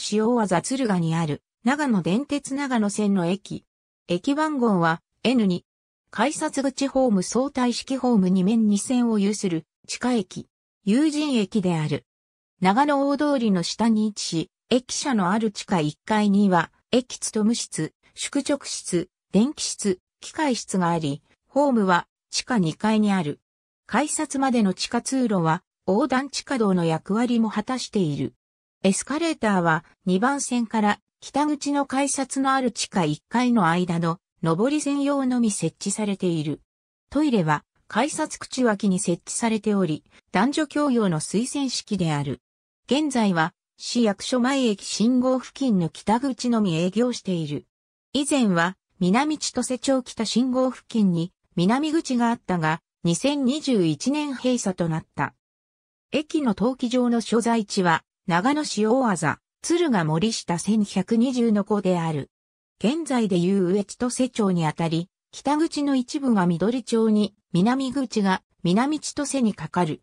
使用は雑鶴賀にある、長野電鉄長野線の駅。駅番号は N2。改札口ホーム相対式ホーム2面2線を有する地下駅。友人駅である。長野大通りの下に位置し、駅舎のある地下1階には、駅務室、宿直室、電気室、機械室があり、ホームは地下2階にある。改札までの地下通路は、横断地下道の役割も果たしている。エスカレーターは2番線から北口の改札のある地下1階の間の上り線用のみ設置されている。トイレは改札口脇に設置されており、男女共用の推薦式である。現在は市役所前駅信号付近の北口のみ営業している。以前は南千歳町北信号付近に南口があったが、2021年閉鎖となった。駅の登記場の所在地は長野市大技、鶴が森下1120の子である。現在でいう上千歳町にあたり、北口の一部が緑町に、南口が南千歳にかかる。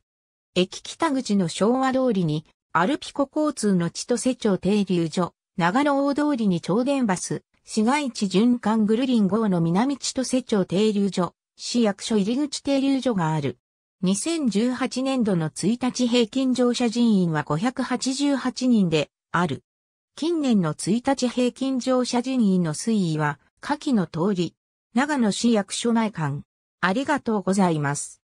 駅北口の昭和通りに、アルピコ交通の千歳町停留所、長野大通りに超電バス、市街地循環グルリン号の南千歳町停留所、市役所入口停留所がある。2018年度の1日平均乗車人員は588人である。近年の1日平均乗車人員の推移は下記の通り、長野市役所内間。ありがとうございます。